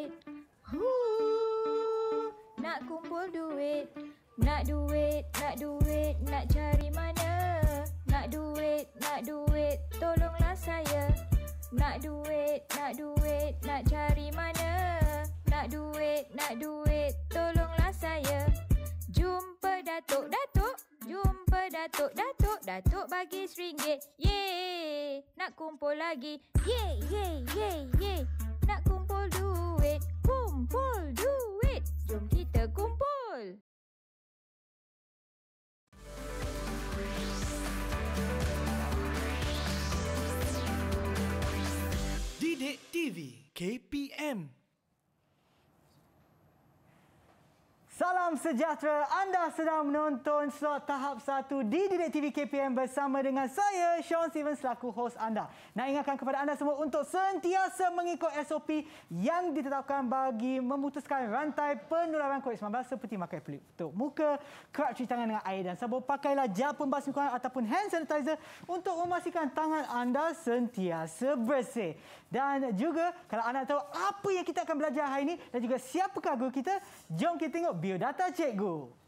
duit. Huh, nak kumpul duit. Nak duit, nak duit, nak cari mana? Nak duit, nak duit, tolonglah saya. Nak duit, nak duit, nak cari mana? Nak duit, nak duit, tolonglah saya. Jumpa datuk, datuk. Jumpa datuk, datuk. Datuk bagi seringgit. Yeay! Nak kumpul lagi. Yeay, yeay, yeay, yeay. Nak kumpul duit, kumpul duit. Jom kita kumpul. Didik TV KPM Salam sejahtera. Anda sedang menonton slot tahap 1 di Direct TV KPM bersama dengan saya Sean Stevens selaku host anda. Nak ingatkan kepada anda semua untuk sentiasa mengikut SOP yang ditetapkan bagi memutuskan rantai penularan COVID-19 seperti memakai pelik untuk muka, kerap cuci tangan dengan air dan sabun. Pakailah jab pembas muka ataupun hand sanitizer untuk memastikan tangan anda sentiasa bersih. Dan juga kalau anda tahu apa yang kita akan belajar hari ini dan juga siapakah guru kita, jom kita tengok biodata cikgu.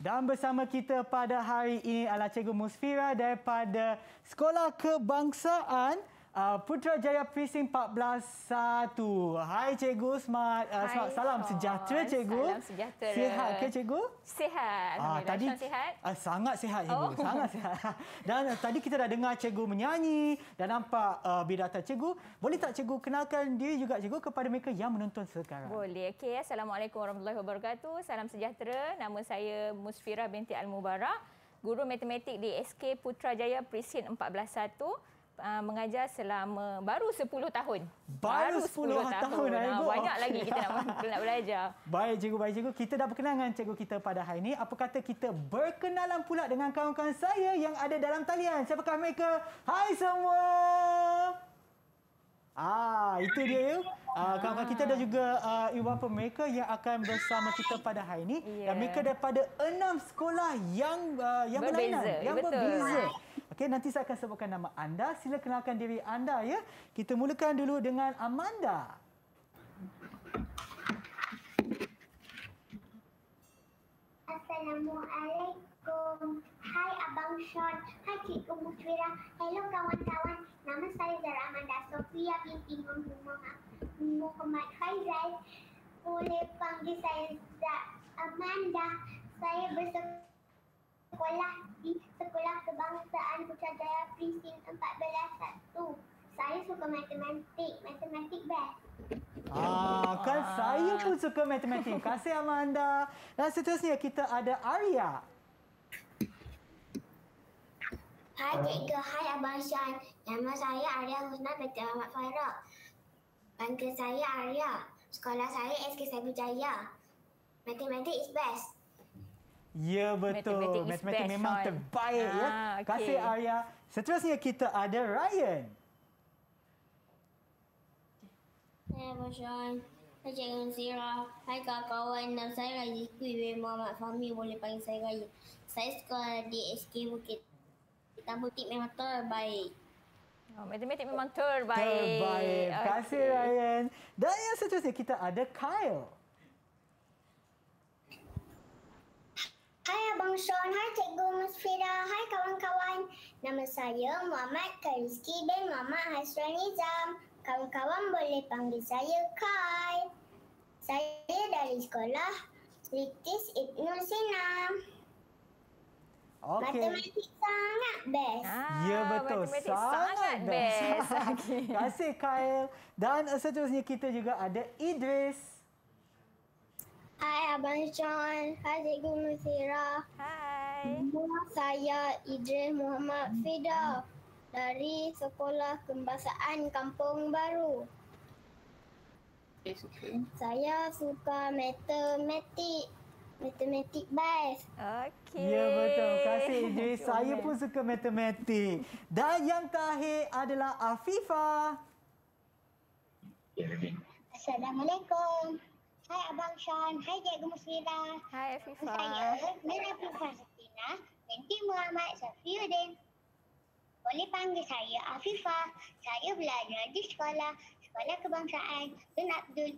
Dan bersama kita pada hari ini adalah Cikgu Musfira daripada Sekolah Kebangsaan uh, Jaya Prising 14.1. Hai Cikgu Smart. Uh, Hai, salam Shosh. sejahtera Cikgu. Salam sejahtera. Sihat ke Cikgu? Sihat. Ah, tadi sihat? Uh, sangat sihat Cikgu. Oh. Sangat sihat. dan uh, tadi kita dah dengar Cikgu menyanyi dan nampak uh, bidata Cikgu. Boleh tak Cikgu kenalkan diri juga Cikgu kepada mereka yang menonton sekarang? Boleh. Okay. Assalamualaikum warahmatullahi wabarakatuh. Salam sejahtera. Nama saya Musfirah binti Al-Mubarak. Guru Matematik di SK Putrajaya Presiden 14.1 uh, mengajar selama baru 10 tahun. Baru, baru 10, 10 tahun. tahun ha, banyak okay. lagi kita nak, nak belajar. Baik cikgu, baik cikgu. Kita dah berkenalan dengan cikgu kita pada hari ini. Apa kata kita berkenalan pula dengan kawan-kawan saya yang ada dalam talian. Siapakah mereka? Hai semua! Ah, itu dia ya. Ah, kawan-kawan kita dan ah. juga uh, ibu bapa mereka yang akan bersama kita pada hari ini. Yeah. Dan mereka daripada enam sekolah yang uh, yang berbeza. yang Betul. berbeza. Okey, nanti saya akan sebutkan nama anda. Sila kenalkan diri anda ya. Kita mulakan dulu dengan Amanda. Assalamualaikum. Hai Abang Sean. Hai Cikgu Mutwira. Hello kawan-kawan. Nama saya Zara Amanda Sofia binti Muhammad Faizal. Boleh panggil saya Zara Amanda. Saya bersama sekolah di Sekolah Kebangsaan Putrajaya Prisin 14 Satu. Saya suka matematik. Matematik best. Ah, kan ah. saya pun suka matematik. Kasih Amanda. anda. Dan seterusnya kita ada Arya. Hai cikgu, hai Abang Syan. Nama saya Arya Husna Peter Ahmad Farah. Bangga saya Arya. Sekolah saya SK Sabi Jaya. Matematik is best. Ya betul. Matematik memang terbaik ya. ah, ya. Okay. Kasih Arya. Seterusnya kita ada Ryan. Hai Bosan. Saya cakap dengan Sira. Hai kawan-kawan. Nama saya Raja Kuih. Muhammad Fahmi boleh panggil saya Raja. Saya sekolah di SK Bukit. Kita butik memang terbaik. Oh, matematik memang terbaik. Terbaik. Kasih okay. Ryan. Dan yang seterusnya kita ada Kyle. Hai Abang Sean, hai Cikgu Musfira, hai kawan-kawan. Nama saya Muhammad Karizki dan Muhammad Hasran Nizam. Kawan-kawan boleh panggil saya Kai. Saya dari sekolah Ritis Ibnu Sina. Okay. Matematik sangat best. Ah, ya betul. Sangat, sangat best. best. Okay. Terima kasih Kyle. Dan seterusnya kita juga ada Idris. Hai Abang John. Hai Cikgu Musira. Hai. Nama saya Idris Muhammad Fida dari Sekolah Kebangsaan Kampung Baru. Okay. Saya suka matematik. Matematik best. Okey. Ya betul. Kasih Idris. saya pun suka matematik. Dan yang terakhir adalah Afifa. Ya, Assalamualaikum. Hai Abang Sean, hai Cikgu Musnila. Hai Afifah. Saya Mira Afifah Satina, binti Muhammad Safiuddin. Boleh panggil saya Afifah. Saya belajar di sekolah, Sekolah Kebangsaan Tun Abdul.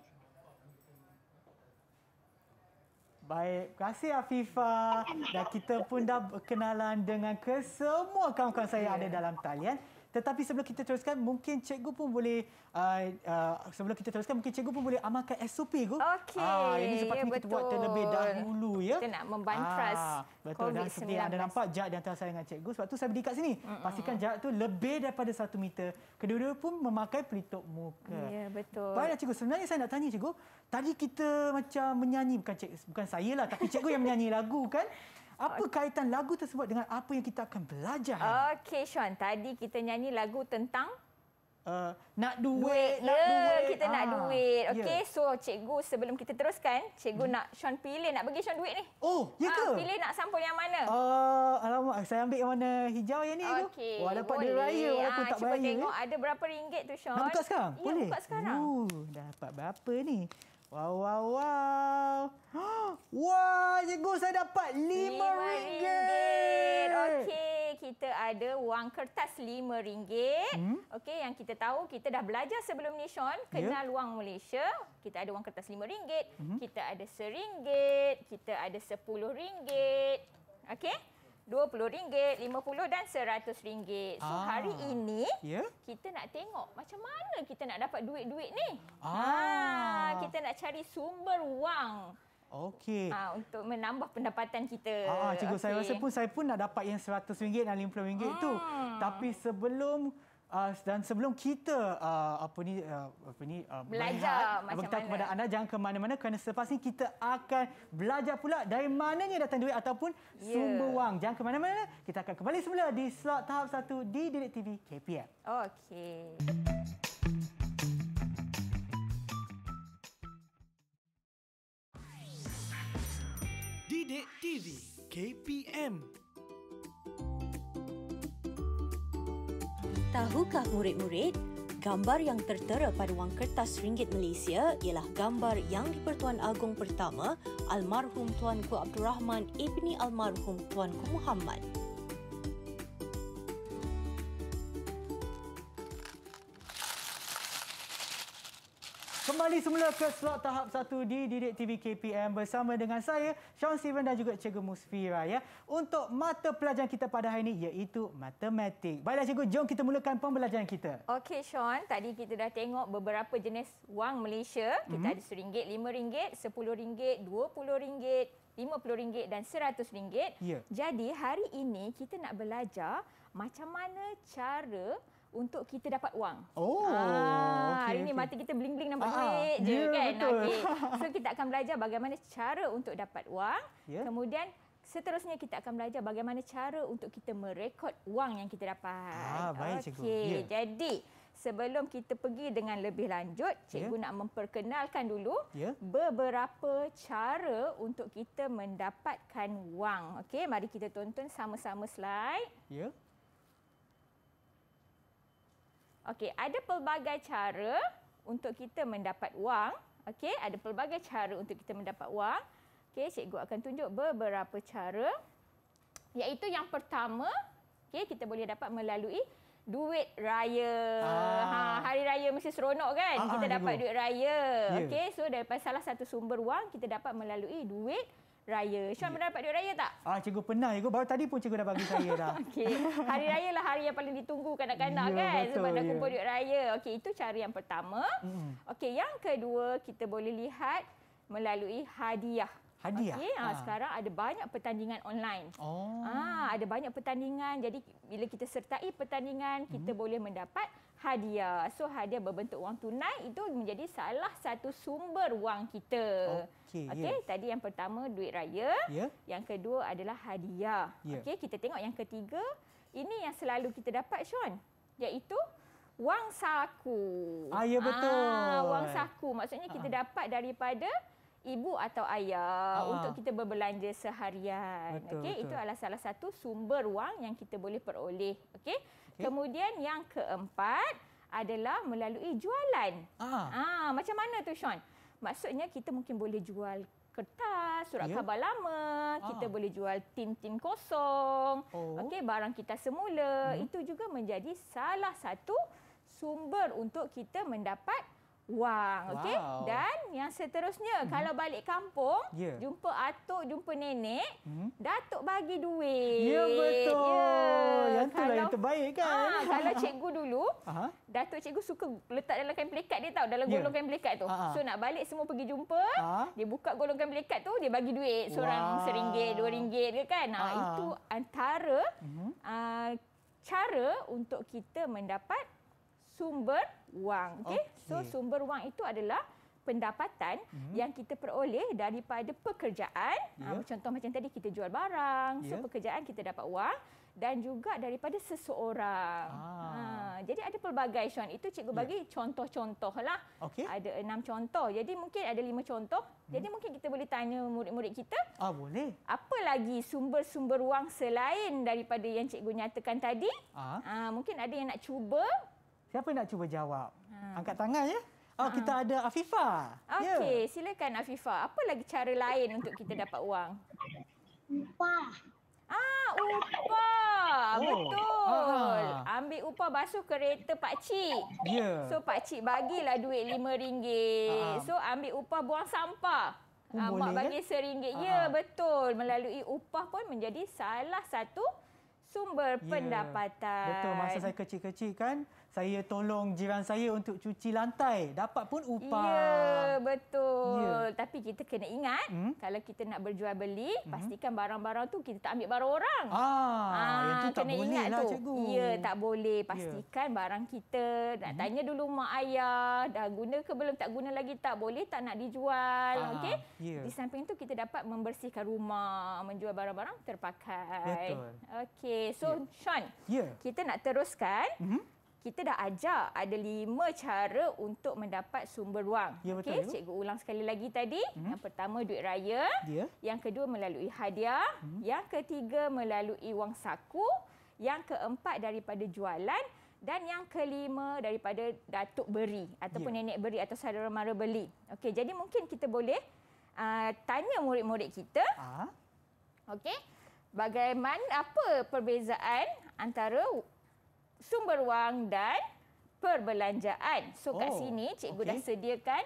Baik, terima kasih Afifah. Dan kita pun dah berkenalan dengan kesemua kawan-kawan saya yang ada dalam talian. Tetapi sebelum kita teruskan, mungkin cikgu pun boleh uh, uh, sebelum kita teruskan, mungkin cikgu pun boleh amalkan SOP cikgu. Okey. Uh, ini sepatutnya ya, kita buat terlebih dahulu ya. Kita nak membantras uh, betul. Dan seperti anda nampak, jarak di antara saya dengan cikgu. Sebab tu saya berdiri kat sini. Mm-mm. Pastikan jarak tu lebih daripada satu meter. Kedua-dua pun memakai pelitup muka. Ya, betul. Baiklah cikgu. Sebenarnya saya nak tanya cikgu. Tadi kita macam menyanyi, bukan, cik, bukan saya lah, tapi cikgu yang menyanyi lagu kan. Apa okay. kaitan lagu tersebut dengan apa yang kita akan belajar? Okey, Sean. Tadi kita nyanyi lagu tentang... Uh, nak duit, duit. Ya, nak yeah, duit. Kita ya. ah. nak duit. Okey, yeah. so cikgu sebelum kita teruskan, cikgu hmm. nak Sean pilih nak bagi Sean duit ni. Oh, ya ah, ke? Ha, pilih nak sampul yang mana? Uh, alamak, saya ambil yang warna hijau yang ni okay. tu. Okey. Wah, raya walaupun ha, tak bayar. Cuba tengok eh. ada berapa ringgit tu, Sean. Nak buka sekarang? Ya, Boleh? buka sekarang. Uh, dapat berapa ni? Wow, wow, wow. Wah, cikgu saya dapat RM5. RM5. Okey, kita ada wang kertas RM5. Hmm? Okey, yang kita tahu, kita dah belajar sebelum ni, Sean. Ya. Kenal yeah. wang Malaysia. Kita ada wang kertas RM5. Hmm? Kita ada RM1. Kita ada RM10. Okey? RM20, RM50 dan RM100. So ah, hari ini yeah? kita nak tengok macam mana kita nak dapat duit-duit ni. Ah. ah, kita nak cari sumber wang. Okey. Ah, untuk menambah pendapatan kita. Ah, cikgu okay. saya rasa pun saya pun nak dapat yang RM100 dan RM50 hmm. tu. Tapi sebelum Uh, dan sebelum kita uh, apa ni uh, apa ni uh, belajar macam mana kepada anda jangan ke mana-mana kerana selepas ini kita akan belajar pula dari mananya datang duit ataupun yeah. sumber wang. Jangan ke mana-mana. Kita akan kembali semula di slot tahap 1 di Direct TV KPM. Okey. Didik TV KPM Tahukah murid-murid, gambar yang tertera pada wang kertas ringgit Malaysia ialah gambar Yang di-Pertuan Agong pertama, almarhum Tuanku Abdul Rahman ibni almarhum Tuanku Muhammad. kembali semula ke slot tahap 1 di Didik TV KPM bersama dengan saya Sean Steven dan juga Cikgu Musfira ya. Untuk mata pelajaran kita pada hari ini iaitu matematik. Baiklah Cikgu, jom kita mulakan pembelajaran kita. Okey Sean, tadi kita dah tengok beberapa jenis wang Malaysia. Kita mm-hmm. ada RM1, RM5, RM10, RM20, RM50 dan RM100. Yeah. Jadi hari ini kita nak belajar macam mana cara untuk kita dapat wang. Oh. Ah, okay, hari ini okay. mata kita bling-bling nampak ah, ah. duit je yeah, kan. Betul. Okay. So kita akan belajar bagaimana cara untuk dapat wang. Yeah. Kemudian seterusnya kita akan belajar bagaimana cara untuk kita merekod wang yang kita dapat. Ah, baik okay. cikgu. Yeah. Ya. Jadi sebelum kita pergi dengan lebih lanjut, ya. cikgu yeah. nak memperkenalkan dulu yeah. beberapa cara untuk kita mendapatkan wang. Okay, mari kita tonton sama-sama slide. Yeah. Okey, ada pelbagai cara untuk kita mendapat wang. Okey, ada pelbagai cara untuk kita mendapat wang. Okey, cikgu akan tunjuk beberapa cara. Iaitu yang pertama, okey, kita boleh dapat melalui duit raya. Ah. Ha, hari raya mesti seronok kan? Ah, ah kita ya, dapat ibu. duit raya. Yeah. Okey, so daripada salah satu sumber wang, kita dapat melalui duit raya. Syuan ya. pernah dapat duit raya tak? Ah, cikgu pernah. Cikgu baru tadi pun cikgu dah bagi saya dah. Okey. Hari raya lah hari yang paling ditunggu kanak-kanak yeah, kan betul, sebab yeah. dah ya. kumpul duit raya. Okey, itu cara yang pertama. Mm. Okey, yang kedua kita boleh lihat melalui hadiah. Hadiah. Okey, ha. sekarang ada banyak pertandingan online. Oh. Ah, ada banyak pertandingan. Jadi bila kita sertai pertandingan, mm-hmm. kita mm. boleh mendapat hadiah. So hadiah berbentuk wang tunai itu menjadi salah satu sumber wang kita. Oh. Okey. Okey, yeah. tadi yang pertama duit raya, yeah. yang kedua adalah hadiah. Yeah. Okey, kita tengok yang ketiga. Ini yang selalu kita dapat Sean, iaitu wang saku. Ah, ya betul. Ah, wang saku. Maksudnya kita ah. dapat daripada ibu atau ayah ah. untuk kita berbelanja seharian. Okey, itu adalah salah satu sumber wang yang kita boleh peroleh. Okey. Okay. Kemudian yang keempat adalah melalui jualan. Ah, ah macam mana tu Sean? Maksudnya kita mungkin boleh jual kertas, surat yeah. khabar lama, ah. kita boleh jual tin-tin kosong. Oh. Okey, barang kita semula. Hmm. Itu juga menjadi salah satu sumber untuk kita mendapat wang. Wow. Okay? Dan yang seterusnya, hmm. kalau balik kampung, yeah. jumpa atuk, jumpa nenek, hmm. datuk bagi duit. Ya, betul. Yeah. Yang itulah kalau, yang terbaik kan. Ha, kalau cikgu dulu, Aha. datuk cikgu suka letak dalam kain pelikat dia tahu, dalam ya. golongan yeah. kain pelikat tu. Aha. So, nak balik semua pergi jumpa, Aha. dia buka golongan kain pelikat tu, dia bagi duit. Seorang wow. seringgit, dua ringgit ke kan. Ha, itu antara uh, cara untuk kita mendapat sumber wang. Okey. Okay. So sumber wang itu adalah pendapatan mm-hmm. yang kita peroleh daripada pekerjaan. Yeah. Ha, ya. contoh macam tadi kita jual barang, yeah. so pekerjaan kita dapat wang dan juga daripada seseorang. Ah. Ha, jadi ada pelbagai Sean. Itu cikgu ya. bagi contoh contoh lah. Okay. Ada enam contoh. Jadi mungkin ada lima contoh. Mm. Jadi mungkin kita boleh tanya murid-murid kita. Ah boleh. Apa lagi sumber-sumber wang selain daripada yang cikgu nyatakan tadi? Ah. Ha, mungkin ada yang nak cuba Siapa nak cuba jawab? Hmm. Angkat tangan ya. Oh, hmm. kita ada Afifah. Ya. Okey, yeah. silakan Afifah. Apa lagi cara lain untuk kita dapat uang? Upah. Ah, upah. Oh. Betul. Ah. Ambil upah basuh kereta pak cik. Ya. Yeah. So pak cik bagilah duit RM5. Ah, ah. So ambil upah buang sampah. Oh, ah, mak ya? bagi RM1. Ya, ah. Ya, betul. Melalui upah pun menjadi salah satu sumber yeah. pendapatan. Betul. Masa saya kecil-kecil kan, saya tolong jiran saya untuk cuci lantai dapat pun upah. Ya, betul. Ya. Tapi kita kena ingat hmm? kalau kita nak berjual beli, hmm? pastikan barang-barang tu kita tak ambil barang orang. Ah, ah itu tak boleh ingat lah, tu. cikgu. Ya, tak boleh. Ya. Pastikan ya. barang kita nak hmm? tanya dulu mak ayah dah guna ke belum tak guna lagi tak boleh tak nak dijual, ah, okey? Ya. Di samping tu kita dapat membersihkan rumah, menjual barang-barang terpakai. Betul. Okey, so ya. Sean, ya. kita nak teruskan. Hmm? kita dah ajar ada lima cara untuk mendapat sumber wang. Ya, Okey, cikgu ulang sekali lagi tadi. Hmm. Yang pertama duit raya, Dia. Ya. yang kedua melalui hadiah, hmm. yang ketiga melalui wang saku, yang keempat daripada jualan dan yang kelima daripada datuk beri ataupun ya. nenek beri atau saudara mara beli. Okey, jadi mungkin kita boleh uh, tanya murid-murid kita. Ha. Okey. Bagaimana apa perbezaan antara sumber wang dan perbelanjaan. So kat oh, sini cikgu okay. dah sediakan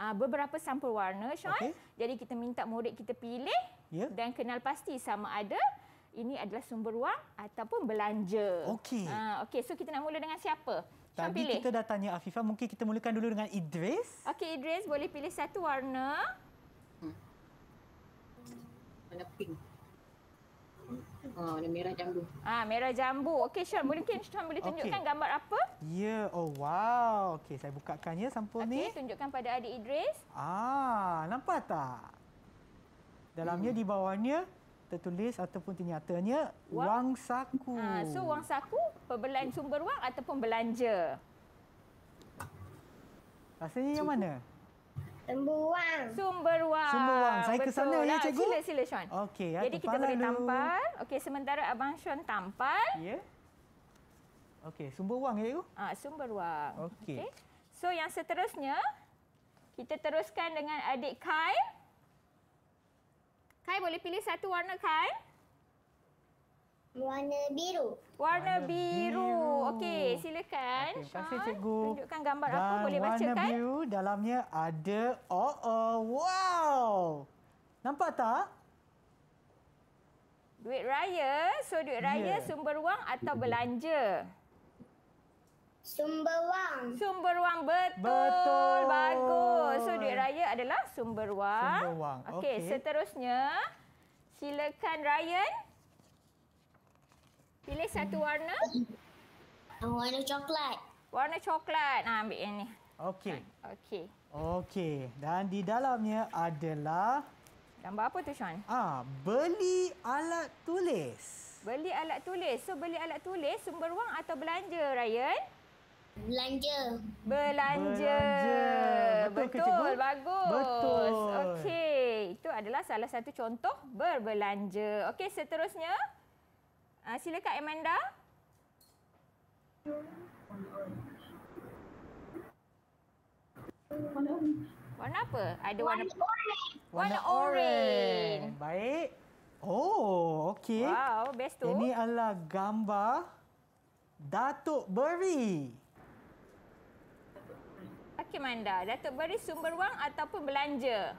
uh, beberapa sampel warna Sean. Okay. Jadi kita minta murid kita pilih yeah. dan kenal pasti sama ada ini adalah sumber wang ataupun belanja. Okey. Uh, Okey, so kita nak mula dengan siapa? Sean Tadi pilih. kita dah tanya Afifah, mungkin kita mulakan dulu dengan Idris. Okey Idris, boleh pilih satu warna. Hmm. Warna pink warna ha, merah jambu. Ah, merah jambu. Okey, Sean. Mungkin Sean boleh tunjukkan okay. gambar apa? Ya. Yeah. Oh, wow. Okey, saya bukakannya sampul okay, ni. Okey, tunjukkan pada adik Idris. Ah, nampak tak? Dalamnya, hmm. di bawahnya tertulis ataupun ternyatanya wang, wang saku. Ah, so, wang saku, perbelanjaan sumber wang ataupun belanja? Rasanya yang mana? Sumberwang. Sumberwang. Sumberwang. Saya ke sana ya, lah. cikgu. Sila, sila, Sean. Okey. Ya, Jadi kita boleh lu. tampal. Okey, sementara Abang Sean tampal. Ya. Okey, Sumberwang, ya, cikgu. Ah, Sumberwang. Okey. Okay. So, yang seterusnya, kita teruskan dengan adik Kai. Kai boleh pilih satu warna, Kai. Warna biru. Warna biru. Okey, silakan. Okay, kasih, Cikgu. Tunjukkan gambar Dan apa boleh kan? Warna biru dalamnya ada oh oh. Wow! Nampak tak? Duit raya. So, duit raya yeah. sumber wang atau belanja? Sumber wang. Sumber wang. Betul. Betul. Bagus. So, duit raya adalah sumber wang. Sumber wang. Okey, okay. seterusnya. Silakan, Ryan. Pilih satu warna. Warna coklat. Warna coklat. Nah, ambil yang ni. Okey. Okey. Okey. Dan di dalamnya adalah gambar apa tu, Sean? Ah, beli alat tulis. Beli alat tulis. So beli alat tulis sumber wang atau belanja, Ryan? Belanja. Belanja. belanja. Betul, Betul bagus. Betul. Okey. Itu adalah salah satu contoh berbelanja. Okey, seterusnya. Uh, sila Kak Amanda. Warna apa? Ada warna warna orange. Warna, orange. Baik. Oh, okey. Wow, best tu. Ini adalah gambar Datuk Beri. Okey, Manda. Datuk Beri sumber wang ataupun belanja?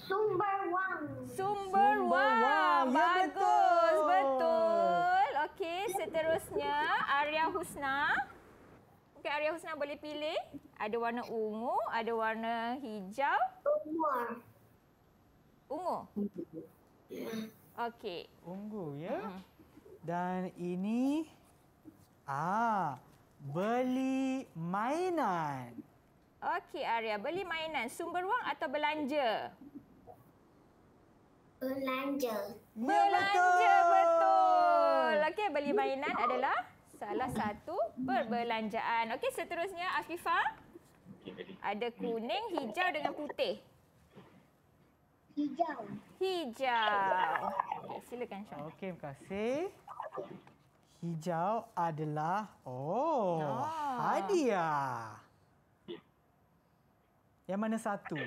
Sumber wang. Sumber, wang. Ya, Bagus. betul. betul. Okey, seterusnya Arya Husna. Okey, Arya Husna boleh pilih. Ada warna ungu, ada warna hijau. Ungu. Ungu. Okey. Ungu, ya. Dan ini ah beli mainan. Okey, Arya. Beli mainan. Sumber wang atau Belanja. Belanja. Belanja betul. betul. Okey, beli mainan adalah salah satu perbelanjaan. Okey, seterusnya Afifah. Ada kuning, hijau dengan putih. Hijau. Hijau. Okay, silakan Syah. Okey, terima kasih. Hijau adalah oh, ah. hadiah. Yang mana satu?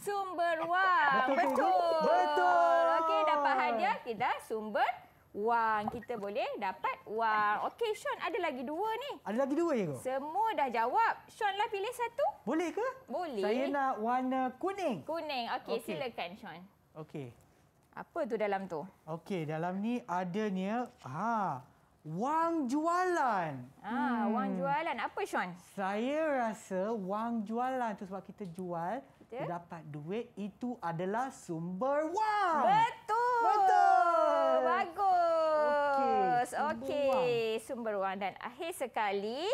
Sumber wang. Betul. Betul. Okey, dapat hadiah kita sumber wang. Kita boleh dapat wang. Okey, Sean ada lagi dua ni. Ada lagi dua ya. Semua dah jawab. Sean lah pilih satu. Boleh ke? Boleh. Saya nak warna kuning. Kuning. Okey, okay. silakan Sean. Okey. Apa tu dalam tu? Okey, dalam ni adanya ha, wang jualan. Ah, hmm. wang jualan. Apa Sean? Saya rasa wang jualan tu sebab kita jual ya. Dapat duit itu adalah sumber wang. Betul. Betul. Bagus. Okey. Okey, sumber wang dan akhir sekali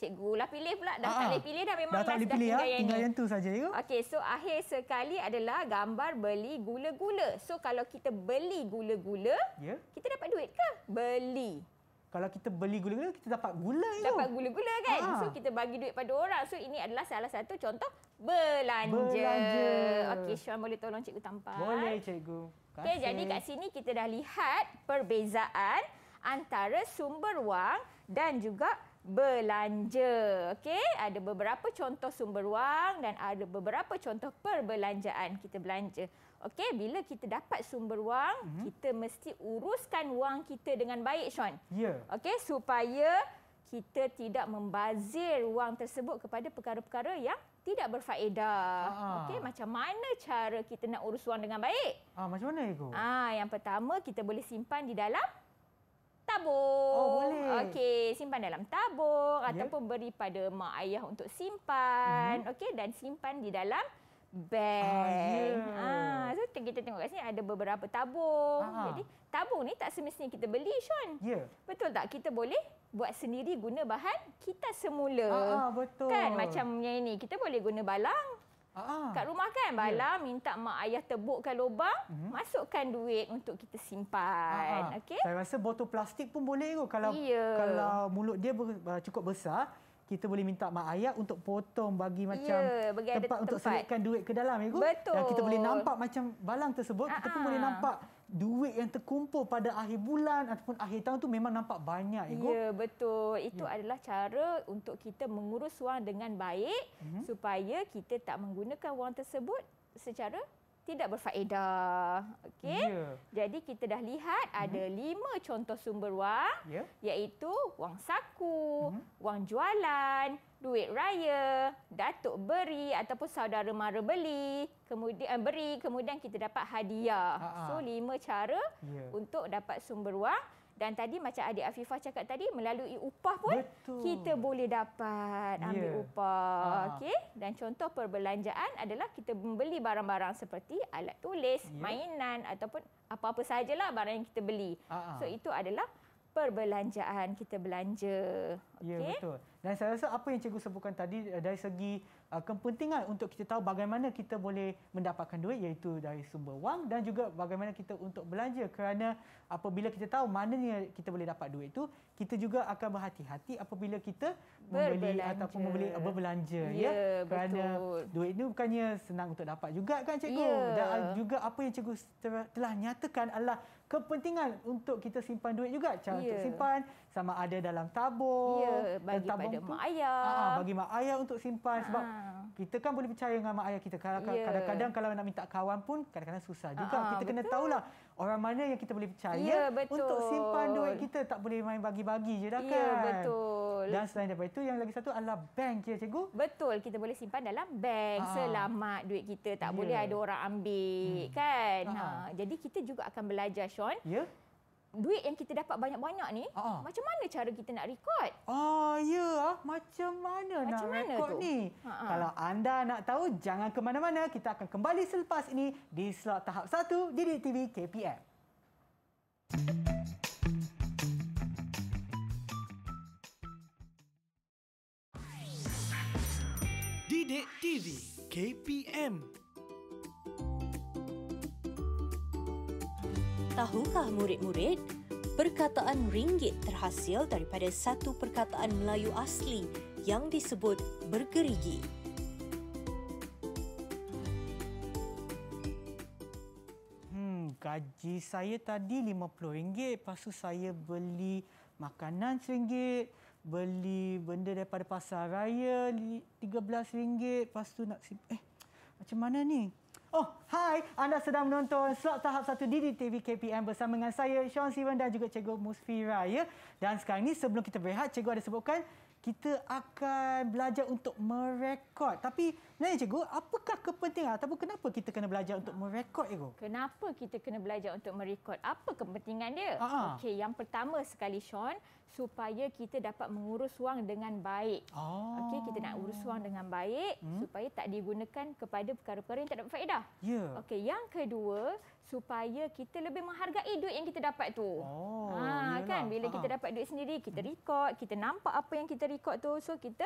Cikgu lah pilih pula. Dah Aa, tak ah, ah. boleh pilih dah memang dah, tak dah pilih ah. tinggal, ya. yang, tinggal yang tu saja. Ya? Okey, so akhir sekali adalah gambar beli gula-gula. So kalau kita beli gula-gula, yeah. kita dapat duit ke? Beli kalau kita beli gula-gula kita dapat gula dapat itu. Dapat gula-gula kan. Ha. So kita bagi duit pada orang. So ini adalah salah satu contoh belanja. belanja. Okey, Syuan boleh tolong cikgu tampal. Boleh cikgu. Okey, jadi kat sini kita dah lihat perbezaan antara sumber wang dan juga belanja. Okey, ada beberapa contoh sumber wang dan ada beberapa contoh perbelanjaan kita belanja. Okey, bila kita dapat sumber wang, mm-hmm. kita mesti uruskan wang kita dengan baik, Sean. Ya. Yeah. Okey, supaya kita tidak membazir wang tersebut kepada perkara-perkara yang tidak berfaedah. Ah. Okey, macam mana cara kita nak urus wang dengan baik? Ah, macam mana itu? Ah, yang pertama kita boleh simpan di dalam tabung. Oh, boleh. Okey, simpan dalam tabung yeah. ataupun beri pada mak ayah untuk simpan. Mm-hmm. Okey, dan simpan di dalam bank. Ah, yeah. Ya. ha, so kita tengok kat sini ada beberapa tabung. Aha. Jadi tabung ni tak semestinya kita beli, Sean. Ya. Betul tak? Kita boleh buat sendiri guna bahan kita semula. Ha, betul. Kan macam yang ini, kita boleh guna balang. Ha. Kat rumah kan ya. balang yeah. minta mak ayah tebukkan lubang, mm-hmm. masukkan duit untuk kita simpan. okay? Saya rasa botol plastik pun boleh kot kalau yeah. kalau mulut dia cukup besar kita boleh minta mak ayah untuk potong bagi ya, macam ya, tempat untuk tempat. selitkan duit ke dalam ya Betul. dan kita boleh nampak macam balang tersebut uh-huh. kita pun boleh ah, ah. nampak duit yang terkumpul pada akhir bulan ataupun akhir tahun tu memang nampak banyak ego. Ya, ya betul. Itu ya. adalah cara untuk kita mengurus wang dengan baik uh supaya kita tak menggunakan wang tersebut secara tidak berfaedah. okay. Yeah. Jadi kita dah lihat mhm. ada mm-hmm. lima contoh sumber wang yeah. iaitu wang saku, mm-hmm. wang jualan, duit raya, datuk beri ataupun saudara mara beli, kemudian eh, beri, kemudian kita dapat hadiah. ha, ha. So lima cara yeah. untuk dapat sumber wang. Dan tadi macam adik Afifah cakap tadi melalui upah pun Betul. kita boleh dapat ya. ambil upah. Ha. Okey. Dan contoh perbelanjaan adalah kita membeli barang-barang seperti alat tulis, yeah. mainan ataupun apa-apa sajalah barang yang kita beli. Ha. So itu adalah perbelanjaan kita belanja. Okay? Ya betul. Dan saya rasa apa yang cikgu sebutkan tadi eh, dari segi uh, kepentingan untuk kita tahu bagaimana kita boleh mendapatkan duit iaitu dari sumber wang dan juga bagaimana kita untuk belanja kerana apabila kita tahu mana mananya kita boleh dapat duit itu kita juga akan berhati-hati apabila kita membeli ataupun membeli uh, berbelanja ya, ya kerana betul. duit ini bukannya senang untuk dapat juga kan cikgu ya. dan uh, juga apa yang cikgu telah nyatakan adalah kepentingan untuk kita simpan duit juga cara ya. untuk simpan sama ada dalam tabung ya, bagi tabung pada tu, mak ayah aa, bagi mak ayah untuk simpan sebab kita kan boleh percaya dengan mak ayah kita kadang-kadang ya. kalau nak minta kawan pun kadang-kadang susah juga aa, kita betul. kena tahulah orang mana yang kita boleh percaya ya, untuk simpan duit kita tak boleh main bagi-bagi je dah kan ya betul dan selain daripada itu yang lagi satu adalah bank ya cikgu betul kita boleh simpan dalam bank aa. selamat duit kita tak ya. boleh ada orang ambil hmm. kan ha jadi kita juga akan belajar Sean ya duit yang kita dapat banyak-banyak ni, uh-huh. macam mana cara kita nak record? Ah, ya. Yeah. Macam mana macam nak mana record tu? ni? Uh-huh. Kalau anda nak tahu, jangan ke mana-mana. Kita akan kembali selepas ini di slot tahap 1 di TV KPM. Didik TV KPM tahukah murid-murid? Perkataan ringgit terhasil daripada satu perkataan Melayu asli yang disebut bergerigi. Hmm, gaji saya tadi RM50. Lepas tu saya beli makanan RM1, beli benda daripada pasar raya RM13. Lepas tu nak simpan. Eh, macam mana ni? Oh, hai. Anda sedang menonton slot tahap 1 Didi TV KPM bersama dengan saya, Sean Siwan dan juga Cikgu Musfira. Ya? Dan sekarang ini sebelum kita berehat, Cikgu ada sebutkan kita akan belajar untuk merekod. Tapi nanya cikgu, apakah kepentingan ataupun kenapa kita kena belajar untuk merekod cikgu? Kenapa kita kena belajar untuk merekod? Apa kepentingan dia? Ah, ah. Okey, yang pertama sekali Sean, supaya kita dapat mengurus wang dengan baik. Oh. Okey, kita nak urus wang dengan baik hmm? supaya tak digunakan kepada perkara-perkara yang tak ada faedah. Yeah. Okey, yang kedua, supaya kita lebih menghargai duit yang kita dapat tu. Oh, ha iyalah. kan bila kita dapat duit sendiri kita hmm. record, kita nampak apa yang kita record tu so kita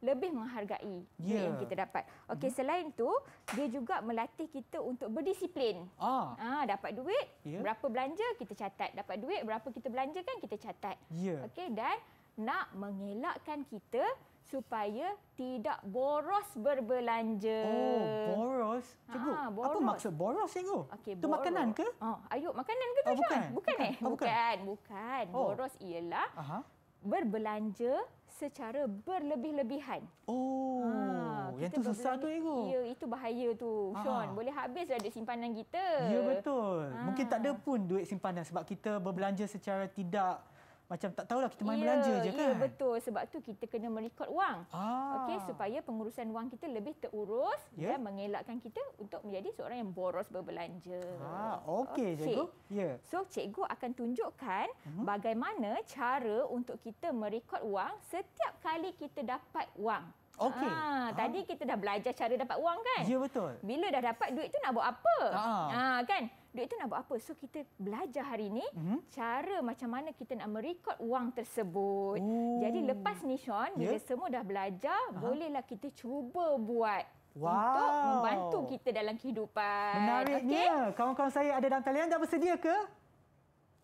lebih menghargai yeah. duit ya. yang kita dapat. Okey hmm. selain tu dia juga melatih kita untuk berdisiplin. Ah ha, dapat duit yeah. berapa belanja kita catat, dapat duit berapa kita belanjakan kita catat. Yeah. Okey dan nak mengelakkan kita supaya tidak boros berbelanja. Oh, boros. Ha, cikgu, ha, boros. apa maksud boros, cikgu? Okay, itu makanan ke? Oh, ha, ayo, makanan ke tu, oh, bukan. Bukan, bukan, eh? Oh, bukan. bukan, bukan. Oh. Boros ialah Aha. berbelanja secara berlebih-lebihan. Oh, ha, yang itu susah tu, cikgu. Ya, itu bahaya tu, Aha. Sean. Boleh habis ada simpanan kita. Ya, betul. Ha. Mungkin tak ada pun duit simpanan sebab kita berbelanja secara tidak macam tak tahulah kita main yeah, belanja je yeah, kan. Ya betul sebab tu kita kena merekod wang. Ah. Okey supaya pengurusan wang kita lebih terurus yeah. mengelakkan kita untuk menjadi seorang yang boros berbelanja. Ah okey okay. cikgu. Ya. Yeah. So cikgu akan tunjukkan uh-huh. bagaimana cara untuk kita merekod wang setiap kali kita dapat wang. Okey. Ha, ha, tadi kita dah belajar cara dapat wang kan? Ya betul. Bila dah dapat duit tu nak buat apa? Ha, ha kan? duit itu nak buat apa so kita belajar hari ini mm-hmm. cara macam mana kita nak merekod wang tersebut Ooh. jadi lepas ni Sean yeah. bila ya. semua dah belajar Aha. bolehlah kita cuba buat Wow. untuk membantu kita dalam kehidupan. Menariknya. Okay? Kawan-kawan saya ada dalam talian. Dah bersedia ke?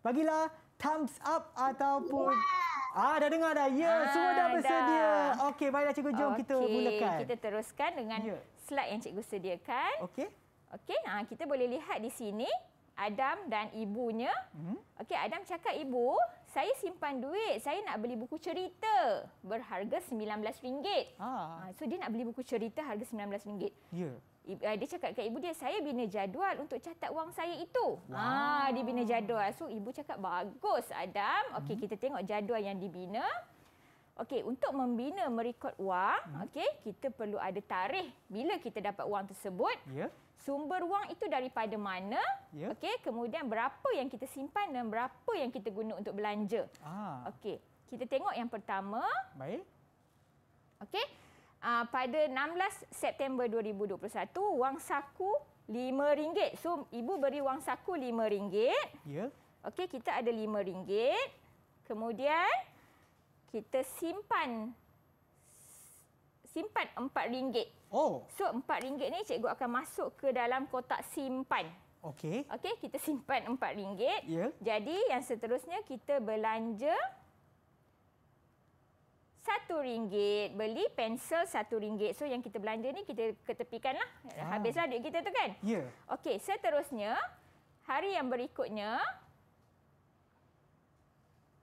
Bagilah thumbs up ataupun... Yeah. Ah, dah dengar dah. Ya, yeah, ah, semua dah bersedia. Okey, baiklah cikgu. Jom okay. kita mulakan. Kita teruskan dengan yeah. slide yang cikgu sediakan. Okey. Okey, ha, kita boleh lihat di sini Adam dan ibunya. Hmm. Okey, Adam cakap ibu, saya simpan duit, saya nak beli buku cerita berharga RM19. Ah. Ha, so dia nak beli buku cerita harga RM19. Ya. Yeah. Dia cakap ke ibu dia, saya bina jadual untuk catat wang saya itu. Ha, wow. Ah, ha, dia bina jadual. So ibu cakap bagus Adam. Okay, hmm. kita tengok jadual yang dibina. Okay, untuk membina merekod wang, hmm. okey, kita perlu ada tarikh bila kita dapat wang tersebut. Yeah. Sumber wang itu daripada mana? Yeah. Okey, kemudian berapa yang kita simpan dan berapa yang kita guna untuk belanja? Ah. Okey. Kita tengok yang pertama. Baik. Okey. Uh, pada 16 September 2021, wang saku RM5. So ibu beri wang saku RM5. Ya. Okey, kita ada RM5. Kemudian kita simpan simpan RM4. Oh. So RM4 ni cikgu akan masuk ke dalam kotak simpan. Okey. Okey, kita simpan RM4. Ya. Yeah. Jadi yang seterusnya kita belanja RM1 beli pensel RM1. So yang kita belanja ni kita ketepikanlah. Ah. Habislah duit kita tu kan? Ya. Yeah. Okey, seterusnya hari yang berikutnya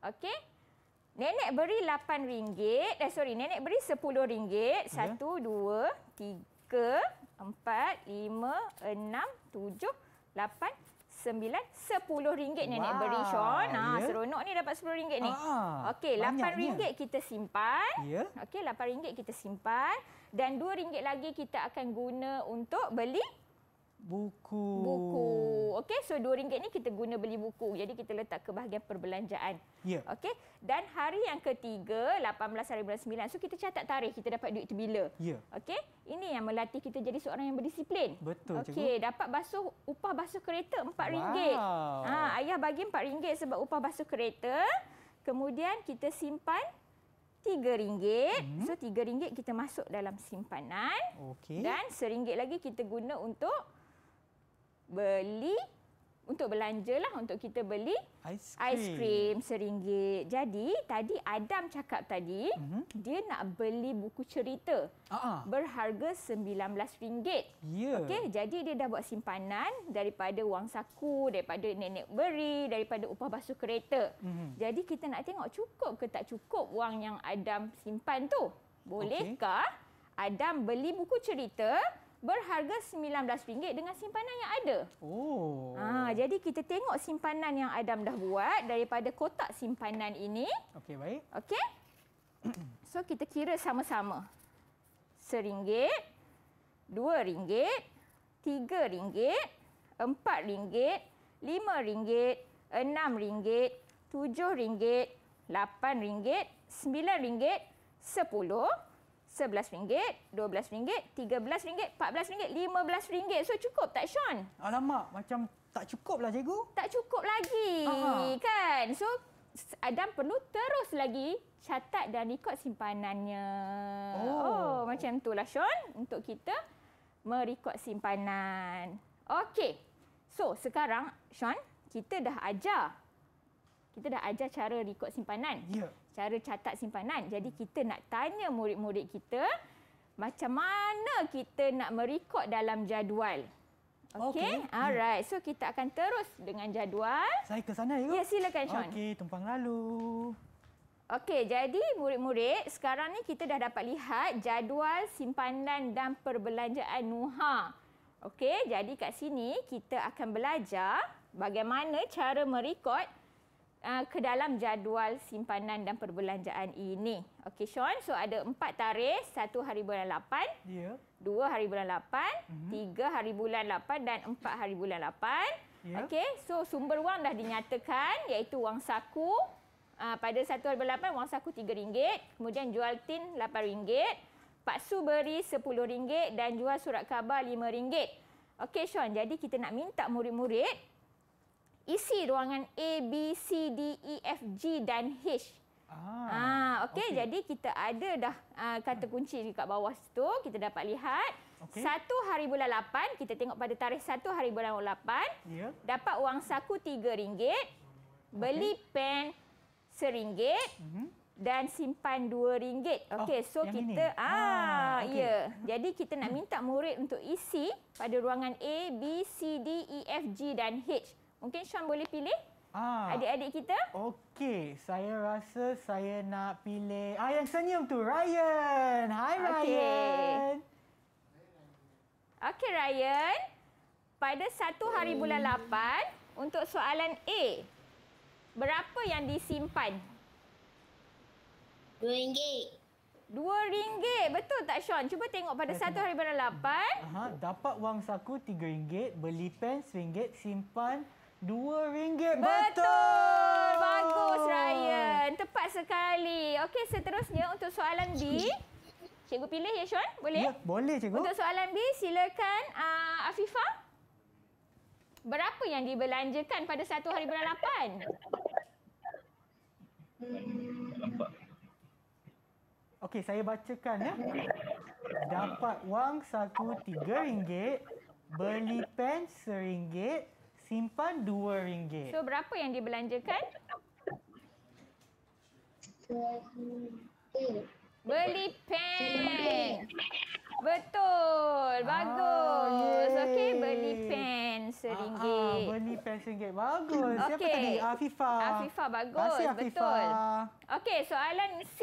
Okey, Nenek beri RM8, eh, sorry, nenek beri RM10. Hmm. Ya. Satu, dua, tiga, empat, lima, enam, tujuh, lapan, sembilan, sepuluh ringgit nenek wow. beri Sean. Ha, yeah. Seronok ni dapat sepuluh ringgit ni. Ah, Okey, lapan ringgit kita simpan. Yeah. Okey, lapan ringgit kita simpan. Dan dua ringgit lagi kita akan guna untuk beli Buku. Buku. Okey, so dua ringgit ni kita guna beli buku. Jadi kita letak ke bahagian perbelanjaan. Ya. Yeah. Okey. Dan hari yang ketiga, 18 hari bulan sembilan, So kita catat tarikh kita dapat duit tu bila. Ya. Yeah. Okey. Ini yang melatih kita jadi seorang yang berdisiplin. Betul, Okey, dapat basuh upah basuh kereta RM4. Wow. Ha, ayah bagi RM4 sebab upah basuh kereta. Kemudian kita simpan RM3. Hmm. So tiga ringgit kita masuk dalam simpanan. Okey. Dan seringgit lagi kita guna untuk beli untuk belanja lah untuk kita beli ice cream, seringgit. Jadi tadi Adam cakap tadi uh-huh. dia nak beli buku cerita uh-huh. berharga RM19. Yeah. Okay, jadi dia dah buat simpanan daripada wang saku, daripada nenek beri, daripada upah basuh kereta. Uh-huh. Jadi kita nak tengok cukup ke tak cukup wang yang Adam simpan tu. Bolehkah okay. Adam beli buku cerita? berharga RM19 dengan simpanan yang ada. Oh. Ha, jadi kita tengok simpanan yang Adam dah buat daripada kotak simpanan ini. Okey, baik. Okey. So kita kira sama-sama. RM1, RM2, RM3, RM4, RM5, RM6, RM7, RM8, RM9, RM10. RM11, RM12, RM13, ringgit, 14 RM15. So cukup tak Sean? Alamak, macam tak cukup lah cikgu. Tak cukup lagi. Aha. Kan? So Adam perlu terus lagi catat dan rekod simpanannya. Oh, oh macam itulah Sean untuk kita merekod simpanan. Okey. So sekarang Sean, kita dah ajar kita dah ajar cara rekod simpanan. Ya. Yeah cara catat simpanan. Jadi hmm. kita nak tanya murid-murid kita macam mana kita nak merekod dalam jadual. Okey. Okay. Hmm. Alright. So kita akan terus dengan jadual. Saya ke sana ya. Ya silakan Sean. Okey, tumpang lalu. Okey, jadi murid-murid, sekarang ni kita dah dapat lihat jadual simpanan dan perbelanjaan Nuha. Okey, jadi kat sini kita akan belajar bagaimana cara merekod Ah, ke dalam jadual simpanan dan perbelanjaan ini. Okey Sean, so ada empat tarikh, satu hari bulan lapan, ya. Yeah. dua hari bulan lapan, mm-hmm. tiga hari bulan lapan dan empat hari bulan lapan, Ya. Yeah. Okey, so sumber wang dah dinyatakan iaitu wang saku uh, pada satu hari bulan lapan wang saku tiga ringgit, kemudian jual tin lapan ringgit, Pak Su beri RM10 dan jual surat khabar RM5. Okey Sean, jadi kita nak minta murid-murid isi ruangan A, B, C, D, E, F, G dan H. Ah, ha, ah, okay. okay. Jadi kita ada dah uh, kata kunci di kat bawah situ. Kita dapat lihat. Okay. Satu hari bulan lapan. Kita tengok pada tarikh satu hari bulan lapan. Yeah. Dapat wang saku tiga ringgit. Beli okay. pen seringgit. Mm -hmm. Dan simpan dua ringgit. Oh, okey, oh, so kita... Ini. ah, ah okay. yeah. Mhm. Jadi kita nak mhm. minta murid untuk isi pada ruangan A, B, C, D, E, F, G dan H. Mungkin Sean boleh pilih ah. adik-adik kita. Okey, saya rasa saya nak pilih ah, yang senyum tu, Ryan. Hai, Ryan. Okey, Ryan. Pada satu hari hey. bulan lapan, untuk soalan A, berapa yang disimpan? Dua ringgit. Dua ringgit. Betul tak, Sean? Cuba tengok pada satu hari bulan lapan. dapat wang saku tiga ringgit, beli pen seringgit, simpan Dua ringgit betul. betul. Bagus Ryan. Tepat sekali. Okey seterusnya untuk soalan B. Cikgu pilih ya Syuan. Boleh? Ya boleh cikgu. Untuk soalan B silakan uh, Afifah. Berapa yang dibelanjakan pada satu hari bulan lapan? Okey saya bacakan ya. Dapat wang satu tiga ringgit. Beli pen seringgit simpan RM2. So berapa yang dibelanjakan? Beli pen. Betul. Bagus. Ah, Okey, beli pen RM1. Ah, ah, beli pen RM1. Bagus. Okay. Siapa tadi? Afifah. Afifah bagus. Afifah. Betul. Okey, soalan C.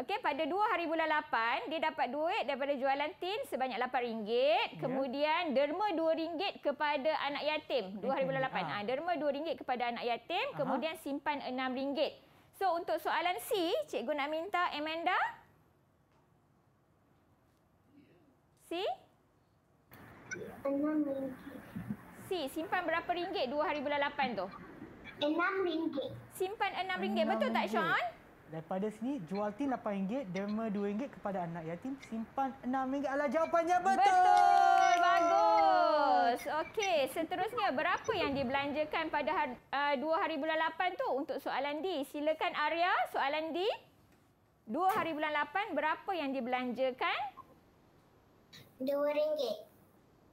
Okey, pada dua hari bulan 8, dia dapat duit daripada jualan tin sebanyak lapan ringgit. Yeah. Kemudian derma dua ringgit kepada anak yatim. dua hari bulan 8. Ha. Ah. Ha, derma dua ringgit kepada anak yatim. Aha. Kemudian simpan enam ringgit. So, untuk soalan C, cikgu nak minta Amanda. C? C, simpan berapa ringgit dua hari bulan 8 tu? Enam ringgit. Simpan enam ringgit Betul tak, Sean? Ya. Daripada sini, jual tin RM8, derma RM2 kepada anak yatim, simpan RM6. Alah, jawapannya betul! Betul! Bagus! Okey, seterusnya, berapa yang dibelanjakan pada hari, uh, dua hari bulan 8 tu untuk soalan D? Silakan Arya, soalan D. Dua hari bulan 8, berapa yang dibelanjakan? RM2.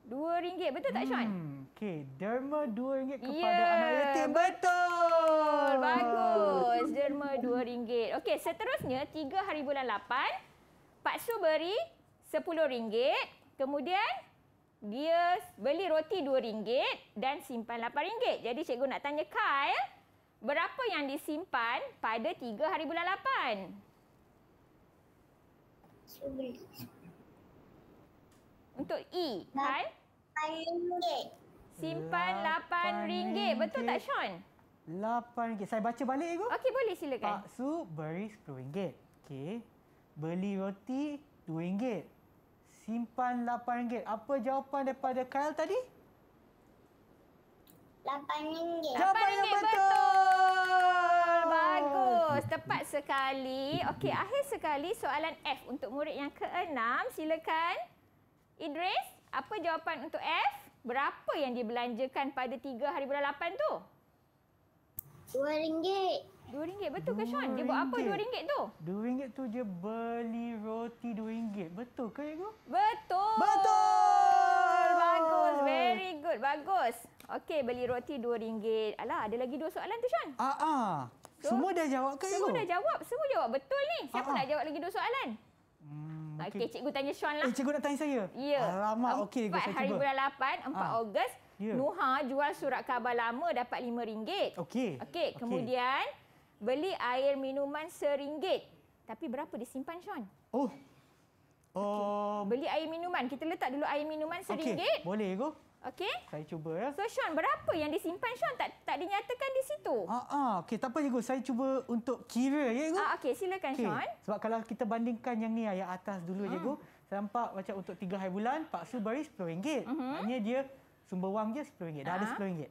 RM2, betul tak, Sean? Hmm. Okey, derma RM2 kepada yeah. anak yatim. Betul. Bagus. Derma RM2. Okey, seterusnya 3 hari bulan 8, Pak Su beri RM10. Kemudian dia beli roti RM2 dan simpan RM8. Jadi cikgu nak tanya Kyle, berapa yang disimpan pada 3 hari bulan 8? rm Untuk E, Kyle? RM5 simpan RM8. Ringgit. Betul tak Sean? RM8. Saya baca balik Igu. Okey boleh silakan. Pak Su beri RM10. Okay. Beli roti RM2. Simpan RM8. Apa jawapan daripada Kyle tadi? RM8. RM8 betul. betul. Bagus. Tepat sekali. Okey, hmm. akhir sekali soalan F untuk murid yang keenam. Silakan. Idris, apa jawapan untuk F? berapa yang dia belanjakan pada tiga hari bulan 8 tu? Dua ringgit. Dua ringgit betul ke Sean? Dia buat apa dua ringgit tu? Dua ringgit tu dia beli roti dua ringgit, Betul ke Ego? Betul. Betul. Bagus. Very good. Bagus. Okey, beli roti dua ringgit. Alah, ada lagi dua soalan tu Sean? Ah, uh ah. -huh. so, Semua dah jawab ke Ego? Semua dah jawab. Semua jawab betul ni. Siapa uh ah, -huh. Ah. nak jawab lagi dua soalan? Hmm, okey, okay, cikgu tanya Sean lah. Eh, cikgu nak tanya saya? Ya. Alamak, okey. Empat okay, hari bulan lapan, empat ha. Ogos, yeah. Nuha jual surat khabar lama dapat RM5. Okey. Okey, okay. kemudian beli air minuman RM1. Tapi berapa dia simpan, Sean? Oh. Okay. Oh. Beli air minuman. Kita letak dulu air minuman RM1. Okey, boleh ke? Okey. Saya cuba ya. So Sean, berapa yang disimpan Sean tak tak dinyatakan di situ? Ha ah, ah. okey tak apa cikgu, saya cuba untuk kira ya cikgu. Ah okey, silakan okay. Sean. Sebab kalau kita bandingkan yang ni ayat atas dulu hmm. cikgu, saya nampak macam untuk 3 hari bulan paksa bayar RM10. Uh -huh. Maknanya dia sumber wang dia RM10. Dah ha. ada ah. RM10.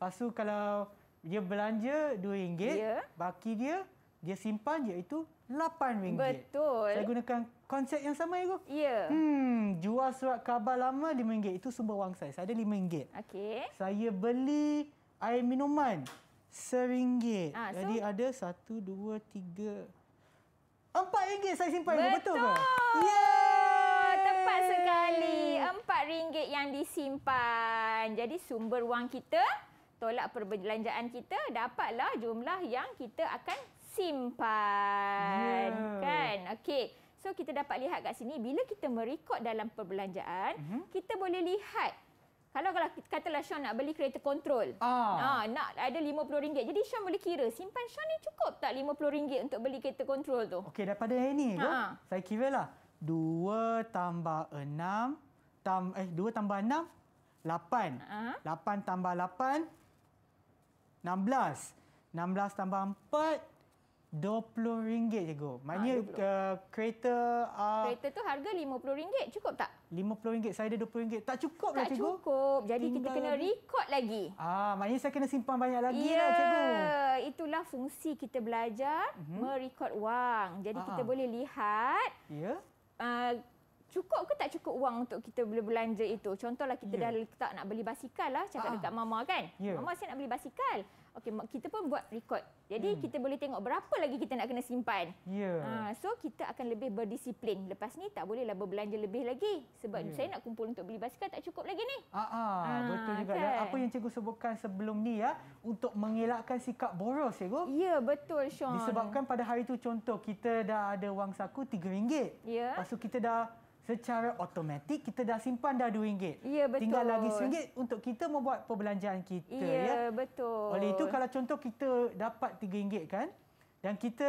Pasu kalau dia belanja RM2, yeah. baki dia dia simpan iaitu RM8. Betul. Saya gunakan konsep yang sama ego? Ya. Yeah. Hmm, jual surat khabar lama RM5. Itu sumber wang saya. Saya ada RM5. Okey. Saya beli air minuman RM1. Ha, ah, so... Jadi ada satu, dua, tiga, Empat ringgit saya simpan. Betul. Betul ke? Yeay. Tepat sekali. Empat ringgit yang disimpan. Jadi sumber wang kita, tolak perbelanjaan kita, dapatlah jumlah yang kita akan simpan. Yeah. Kan? Okey. So kita dapat lihat kat sini bila kita merekod dalam perbelanjaan, mm-hmm. kita boleh lihat kalau kalau katalah Sean nak beli kereta kontrol. Ah. Ha, nak ada RM50. Jadi Sean boleh kira simpan Sean ni cukup tak RM50 untuk beli kereta kontrol tu? Okey daripada yang ni tu, ha. saya kira lah. 2 tambah 6, tam, eh 2 tambah 6, 8. Ha. 8 tambah 8, 16. 16 tambah 4, RM20 cikgu. Maknanya ha, ah, 20. Uh, kereta uh, kereta tu harga RM50 cukup tak? RM50 saya ada RM20 tak cukup lah cikgu. Tak cukup. Jadi Tinggal kita kena record lagi. Ah maknanya saya kena simpan banyak lagi yeah, lah cikgu. itulah fungsi kita belajar uh-huh. Mhm. merekod wang. Jadi Ha-ha. kita ah. boleh lihat. Ya. Uh, Cukup ke tak cukup wang untuk kita boleh belanja itu? Contohlah kita yeah. dah letak nak beli basikal lah. Cakap ah. dekat mama kan. Yeah. Mama saya nak beli basikal okey kita pun buat record. Jadi hmm. kita boleh tengok berapa lagi kita nak kena simpan. Yeah. Ha, so kita akan lebih berdisiplin. Lepas ni tak bolehlah berbelanja lebih lagi sebab yeah. saya nak kumpul untuk beli basikal tak cukup lagi ni. Ha, ha, ha betul juga. Kan? Apa yang cikgu sebutkan sebelum ni ya untuk mengelakkan sikap boros cikgu. Ya yeah, betul Sean. Disebabkan pada hari tu contoh kita dah ada wang saku RM3. Ya. Yeah. Pasal kita dah secara automatik kita dah simpan dah RM2. Ya, betul. Tinggal lagi RM1 untuk kita membuat perbelanjaan kita. Ya, ya, betul. Oleh itu, kalau contoh kita dapat RM3 kan, dan kita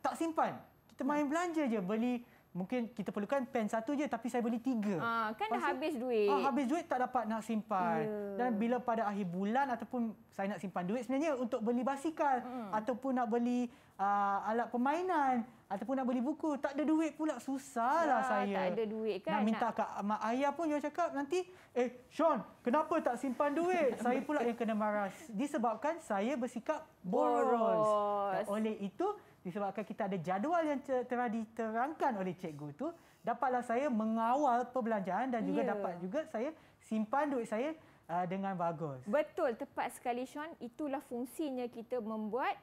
tak simpan, kita main hmm. belanja je, beli mungkin kita perlukan pen satu je tapi saya beli tiga. Ha, kan Pasal, dah habis duit. Ha, habis duit tak dapat nak simpan. Yeah. Dan bila pada akhir bulan ataupun saya nak simpan duit sebenarnya untuk beli basikal mm. ataupun nak beli uh, alat permainan ataupun nak beli buku, tak ada duit pula susahlah ya, saya. Tak ada duit kan. Nak minta nak... kat mak ayah pun dia cakap nanti, "Eh, Sean, kenapa tak simpan duit?" saya pula yang kena marah. Disebabkan saya bersikap boros. boros. Oleh itu disebabkan kita ada jadual yang telah diterangkan oleh cikgu tu dapatlah saya mengawal perbelanjaan dan juga yeah. dapat juga saya simpan duit saya uh, dengan bagus. Betul, tepat sekali Sean. Itulah fungsinya kita membuat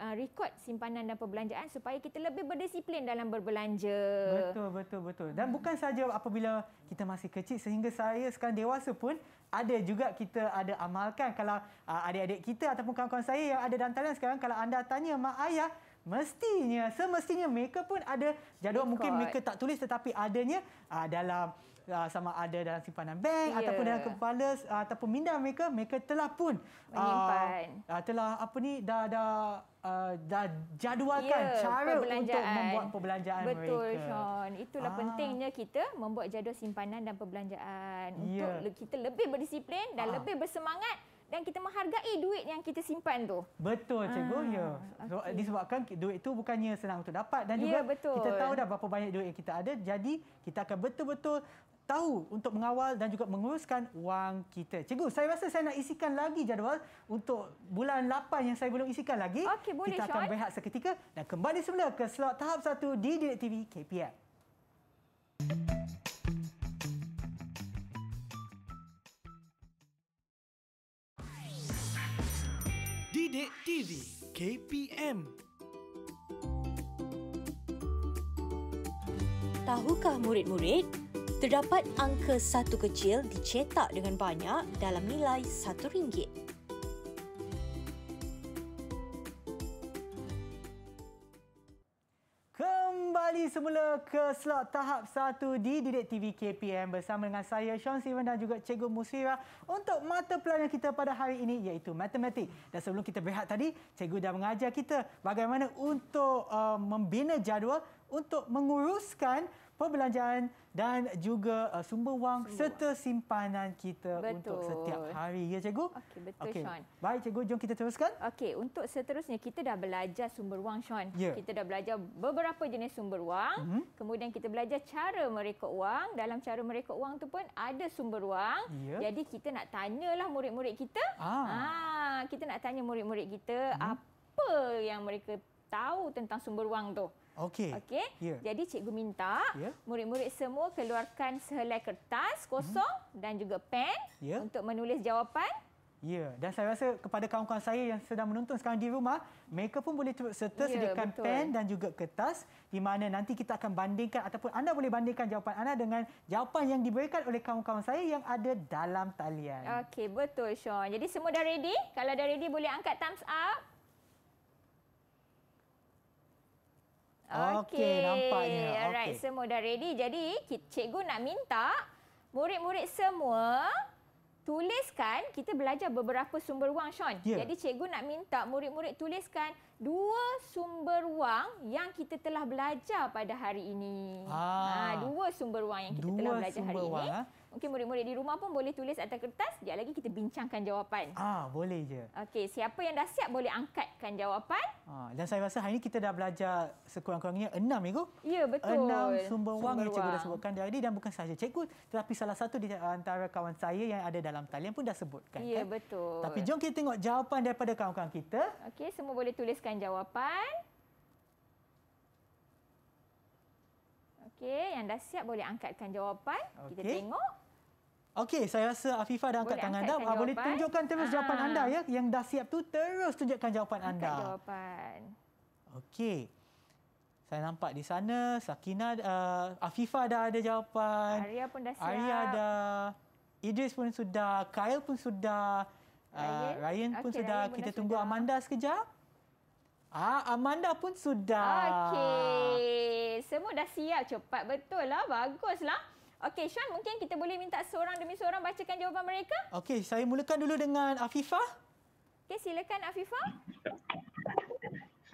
uh, rekod simpanan dan perbelanjaan supaya kita lebih berdisiplin dalam berbelanja. Betul, betul, betul. Dan hmm. bukan saja apabila kita masih kecil sehingga saya sekarang dewasa pun ada juga kita ada amalkan kalau uh, adik-adik kita ataupun kawan-kawan saya yang ada dalam talian sekarang kalau anda tanya mak ayah Mestinya semestinya mereka pun ada jadual Record. mungkin mereka tak tulis tetapi adanya uh, dalam uh, sama ada dalam simpanan bank yeah. ataupun dalam kepala uh, ataupun minda mereka mereka telah pun menyimpan uh, telah apa ni dah dah uh, dah jadualkan yeah, cara untuk membuat perbelanjaan Betul, mereka. Betul Sean. Itulah ah. pentingnya kita membuat jadual simpanan dan perbelanjaan yeah. untuk ya. kita lebih berdisiplin dan ah. lebih bersemangat dan kita menghargai duit yang kita simpan tu. Betul ah, cikgu ah, ya. okay. Disebabkan duit itu bukannya senang untuk dapat dan ya, juga ya, betul. kita tahu dah berapa banyak duit yang kita ada jadi kita akan betul-betul tahu untuk mengawal dan juga menguruskan wang kita. Cikgu, saya rasa saya nak isikan lagi jadual untuk bulan 8 yang saya belum isikan lagi. Okay, boleh, kita akan Sean. berehat seketika dan kembali semula ke slot tahap 1 di Direct TV KPM. Sidik TV KPM Tahukah murid-murid, terdapat angka satu kecil dicetak dengan banyak dalam nilai satu ringgit. kembali semula ke slot tahap 1 di Didik TV KPM bersama dengan saya Sean Steven dan juga Cikgu Musira untuk mata pelajaran kita pada hari ini iaitu matematik. Dan sebelum kita berehat tadi, cikgu dah mengajar kita bagaimana untuk uh, membina jadual untuk menguruskan perbelanjaan dan juga uh, sumber wang sumber serta simpanan kita betul. untuk setiap hari ya cikgu. Okey betul okay. Sean. Baik cikgu jom kita teruskan. Okey untuk seterusnya kita dah belajar sumber wang Sean. Yeah. Kita dah belajar beberapa jenis sumber wang. Mm -hmm. Kemudian kita belajar cara merekod wang. Dalam cara merekod wang tu pun ada sumber wang. Yeah. Jadi kita nak tanyalah murid-murid kita. Ah. ah kita nak tanya murid-murid kita mm -hmm. apa yang mereka tahu tentang sumber wang tu. Okey. Okey. Yeah. Jadi cikgu minta yeah. murid-murid semua keluarkan sehelai kertas kosong hmm dan juga pen yeah. untuk menulis jawapan. Ya, yeah. dan saya rasa kepada kawan-kawan saya yang sedang menonton sekarang di rumah, mereka pun boleh turut serta yeah, sediakan ya, betul. pen dan juga kertas di mana nanti kita akan bandingkan ataupun anda boleh bandingkan jawapan anda dengan jawapan yang diberikan oleh kawan-kawan saya yang ada dalam talian. Okey, betul Sean. Jadi semua dah ready? Kalau dah ready boleh angkat thumbs up. Okey, nampaknya. Okay. Alright, semua dah ready. Jadi, cikgu nak minta murid-murid semua tuliskan, kita belajar beberapa sumber wang, Sean. Yeah. Jadi, cikgu nak minta murid-murid tuliskan dua sumber wang yang kita telah belajar pada hari ini. Ah. Ha, dua sumber wang yang kita dua telah belajar hari wang, ini. Eh? Ha? Mungkin murid-murid di rumah pun boleh tulis atas kertas. Sekejap lagi kita bincangkan jawapan. Ah, boleh je. Okey, siapa yang dah siap boleh angkatkan jawapan. Ah, dan saya rasa hari ini kita dah belajar sekurang-kurangnya enam, Cikgu. Ya, betul. Enam sumber, sumber wang yang Cikgu dah sebutkan tadi. Dan bukan sahaja Cikgu, tetapi salah satu di antara kawan saya yang ada dalam talian pun dah sebutkan. Ya, kan? betul. Tapi jom kita tengok jawapan daripada kawan-kawan kita. Okey, semua boleh tuliskan jawapan. Okey, yang dah siap boleh angkatkan jawapan. Okay. Kita tengok. Okey, saya rasa Afifah dah angkat boleh tangan angkat dah. Kan jawapan. Boleh tunjukkan terus jawapan ah. anda ya. Yang dah siap tu terus tunjukkan jawapan angkat anda. Angkat jawapan. Okey. Saya nampak di sana Sakina, uh, Afifah dah ada jawapan. Arya pun dah siap. Arya dah. Idris pun sudah. Kyle pun sudah. Ryan, uh, Ryan pun okay, sudah. Ryan Kita pun tunggu sudah. Amanda sekejap. Ah, Amanda pun sudah. Okey. Semua dah siap. Cepat betul lah. Baguslah. Okey, Sean mungkin kita boleh minta seorang demi seorang bacakan jawapan mereka? Okey, saya mulakan dulu dengan Afifah. Okey, silakan Afifah.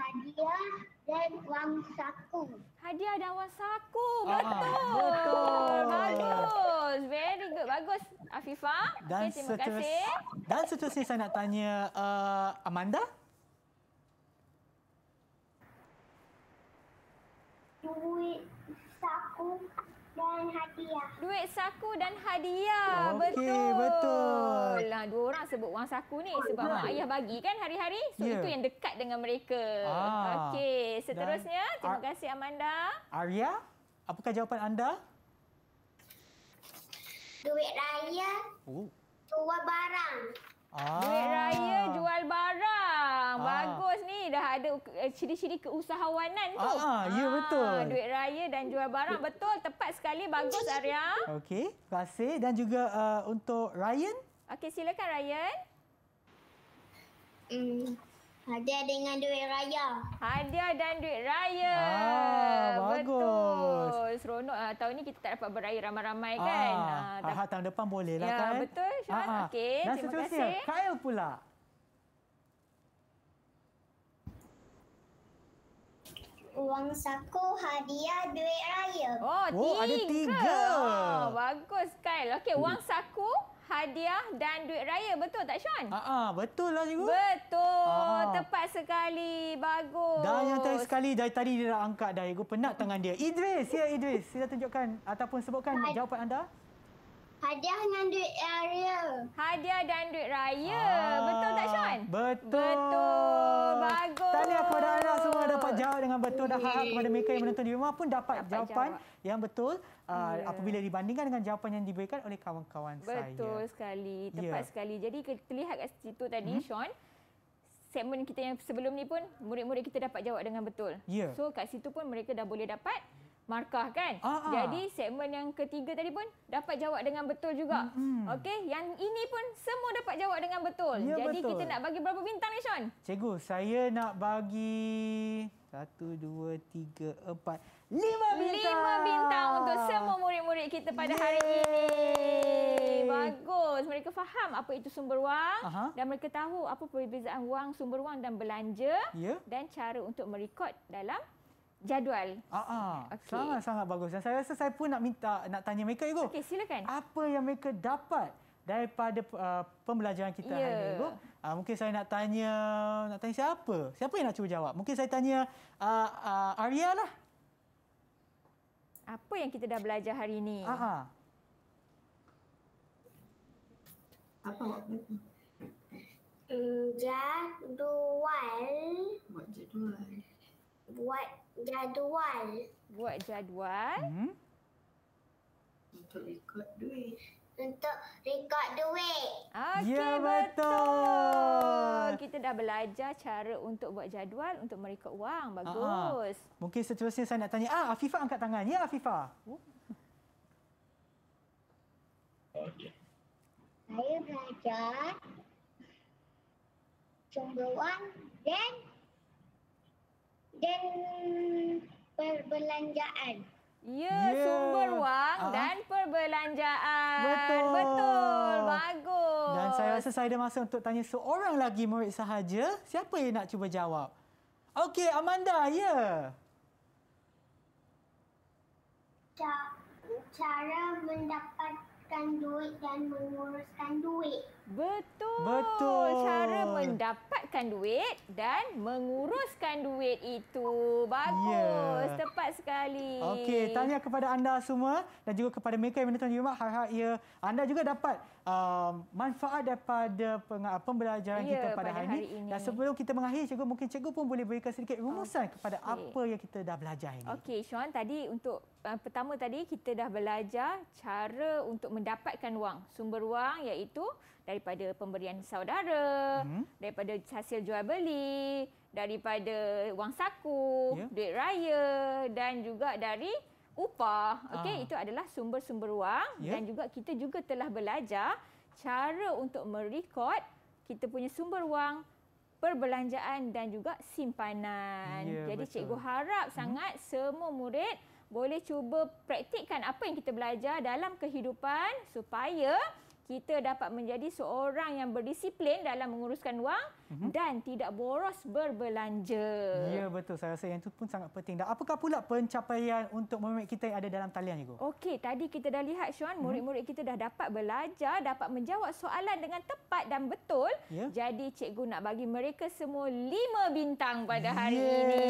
Hadiah dan wang saku. Hadiah dan wang saku. Ah, betul. Ah, betul. Bagus. Very good. Bagus. Afifah. Dan okay, terima seterus, kasih. Dan seterusnya saya nak tanya uh, Amanda. Duit saku dan hadiah. Duit saku dan hadiah. Okay, betul. betul. Lah, dua orang sebut wang saku ni oh, sebab mak ayah bagi kan hari-hari. So yeah. itu yang dekat dengan mereka. Ah. Okey, seterusnya dan, terima kasih Amanda. Arya, apakah jawapan anda? Duit raya. Oh. Tua barang. Ah. Duit raya jual barang. Ah. Bagus ni. Dah ada eh, ciri-ciri keusahawanan tu. Ah, ah. Ya, ah, betul. Duit raya dan jual barang. Betul. Tepat sekali. Bagus, Arya. Okey. Terima kasih. Dan juga uh, untuk Ryan. Okey, silakan Ryan. Hmm. Hadiah dengan duit raya. Hadiah dan duit raya. Ah, bagus. Betul. Seronok. Ah, tahun ni kita tak dapat beraya ramai-ramai ah, kan. Ah, ah tak... ah, tahun depan boleh lah ya, kan. Betul Syahat. Ah, ah. Okey, terima seterusnya. kasih. pula. Uang saku, hadiah, duit raya. Oh, tiga. Oh, ada tiga. Oh, bagus, Kyle. Okey, uang saku. Hmm hadiah dan duit raya. Betul tak Sean? Aa, ah, ah, betul lah cikgu. Betul. Aa. Ah. Tepat sekali. Bagus. Dah yang terakhir sekali. Dari tadi dia dah angkat dah. Cikgu penat tangan dia. Idris. Ya Idris. Sila tunjukkan ataupun sebutkan Hai. jawapan anda. Hadiah dan duit raya. Hadiah dan duit raya. Aa. Betul tak Sean? Betul. Betul. betul dah hak kepada mereka yang menonton di rumah pun dapat, dapat jawapan jawab. yang betul uh, ya. apabila dibandingkan dengan jawapan yang diberikan oleh kawan-kawan saya. Betul sekali, tepat yeah. sekali. Jadi kita lihat kat situ tadi hmm? Sean segmen kita yang sebelum ni pun murid-murid kita dapat jawab dengan betul. Yeah. So kat situ pun mereka dah boleh dapat markah kan. Ah, ah, Jadi segmen yang ketiga tadi pun dapat jawab dengan betul juga. Mm -hmm. Okey, yang ini pun semua dapat jawab dengan betul. Ya, Jadi betul. kita nak bagi berapa bintang ni Sean? Cikgu, saya nak bagi satu, dua, tiga, empat, lima bintang. Lima bintang untuk semua murid-murid kita pada Yeay. hari ini. Bagus. Mereka faham apa itu sumber wang Aha. dan mereka tahu apa perbezaan wang sumber wang dan belanja yeah. dan cara untuk merekod dalam jadual. Ah, ah. Okay. sangat sangat bagus. Dan saya rasa saya pun nak minta nak tanya mereka juga. Okey, silakan. Apa yang mereka dapat daripada uh, pembelajaran kita yeah. hari ini Bu? Ya. Uh, ah, mungkin saya nak tanya nak tanya siapa? Siapa yang nak cuba jawab? Mungkin saya tanya uh, uh, Arya lah. Apa yang kita dah belajar hari ini? Ha. Ah, ah. Apa jadual. Buat jadual. Buat jadual. Buat jadual. Hmm. Untuk rekod duit. Untuk rekod duit. Okey, ya, betul. betul. Kita dah belajar cara untuk buat jadual untuk merekod wang. Ah, ah. Bagus. Aha. Mungkin seterusnya saya nak tanya. Ah, Afifah angkat tangan. Ya, Afifah. Oh. Saya belajar cumbuan dan dan perbelanjaan. Ya, yeah. sumber wang Aa. Ah. dan perbelanjaan. Betul. Betul. Bagus. Dan saya rasa saya ada masa untuk tanya seorang lagi murid sahaja. Siapa yang nak cuba jawab? Okey, Amanda, ya. Yeah. Cara mendapatkan mendapatkan duit dan menguruskan duit. Betul. Betul. Cara mendapatkan duit dan menguruskan duit itu. Bagus. Yeah. Tepat sekali. Okey, tanya kepada anda semua dan juga kepada mereka yang menonton di rumah. Harap ya, anda juga dapat um, manfaat daripada pembelajaran yeah, kita pada, pada hari, hari ini. ini. Dan sebelum kita mengakhiri, cikgu, mungkin cikgu pun boleh berikan sedikit rumusan okay. kepada apa yang kita dah belajar ini. Okey, Sean. Tadi untuk Ah, pertama tadi kita dah belajar cara untuk mendapatkan wang. Sumber wang iaitu daripada pemberian saudara, hmm. daripada hasil jual beli, daripada wang saku, yeah. duit raya dan juga dari upah. Okey, ah. itu adalah sumber-sumber wang yeah. dan juga kita juga telah belajar cara untuk merekod kita punya sumber wang perbelanjaan dan juga simpanan. Yeah, Jadi betul. cikgu harap mhm. sangat hmm. semua murid boleh cuba praktikkan apa yang kita belajar dalam kehidupan supaya kita dapat menjadi seorang yang berdisiplin dalam menguruskan wang mm-hmm. dan tidak boros berbelanja. Ya betul saya rasa yang itu pun sangat penting. Dan apakah pula pencapaian untuk murid kita yang ada dalam talian cikgu? Okey, tadi kita dah lihat Syuan mhm. murid-murid kita dah dapat belajar, dapat menjawab soalan dengan tepat dan betul. Yeah. Jadi cikgu nak bagi mereka semua lima bintang pada hari Yeay. ini.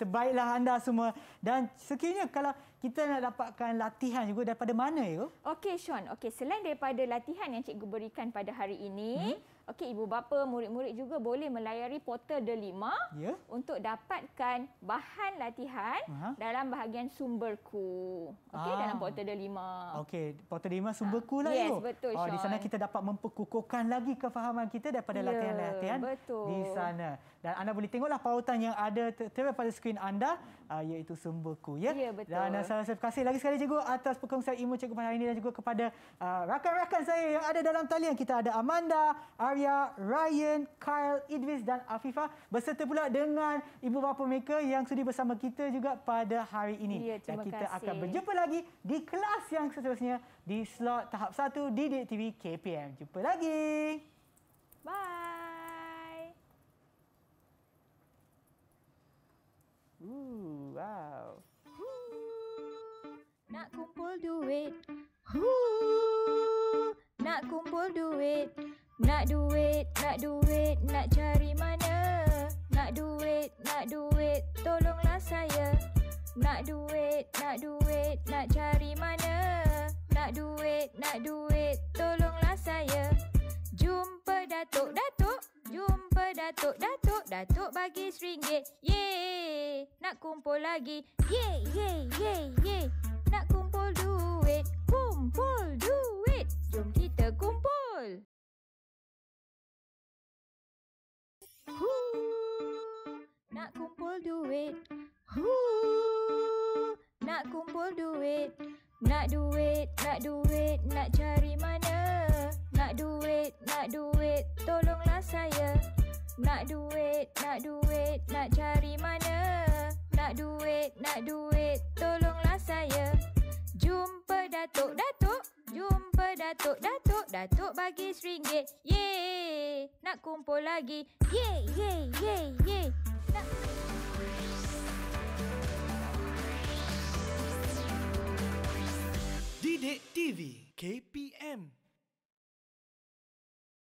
Terbaiklah anda semua dan sekiranya kalau kita nak dapatkan latihan juga daripada mana ya? Okey Sean, okey selain daripada latihan yang cikgu berikan pada hari ini, hmm? Okey, ibu bapa, murid-murid juga boleh melayari portal Delima ya. untuk dapatkan bahan latihan Aha. dalam bahagian sumberku. Okey, ah. dalam portal Delima. Okey, portal Delima sumberku lah yes, ibu. Betul, oh, di sana kita dapat memperkukuhkan lagi kefahaman kita daripada ya, latihan-latihan ya, di sana. Dan anda boleh tengoklah pautan yang ada terdapat pada skrin anda uh, iaitu sumberku ya. ya ah, betul. Dan uh, saya terima kasih lagi sekali cikgu atas perkongsian ilmu cikgu pada hari ini dan juga kepada rakan-rakan uh, saya yang ada dalam talian kita ada Amanda, Arya, Ryan, Kyle, Idris dan Afifah berserta pula dengan ibu bapa mereka yang sudi bersama kita juga pada hari ini. Ya, dan kita kasih. akan berjumpa lagi di kelas yang seterusnya di slot tahap 1 di DTV KPM. Jumpa lagi. Bye. Ooh, wow. Nak kumpul duit. Huh, nak kumpul duit. Nak duit, nak duit, nak cari mana Nak duit, nak duit, tolonglah saya Nak duit, nak duit, nak cari mana Nak duit, nak duit, tolonglah saya Jumpa Datuk, Datuk Jumpa Datuk, Datuk Datuk bagi seringgit Yeay Nak kumpul lagi Yeay, yeay, yeay, yeay Nak kumpul duit Kumpul duit Jom kita kumpul Nak kumpul duit Huuu Nak kumpul duit Nak duit, nak duit, nak cari mana Nak duit, nak duit, tolonglah saya Nak duit, nak duit, nak cari mana Nak duit, nak duit, tolonglah saya Jumpa Datuk, Datuk Jumpa Datuk, Datuk Datuk bagi seringgit Yeay Nak kumpul lagi Yeay, yeay, yeay, yeay Didik TV KPM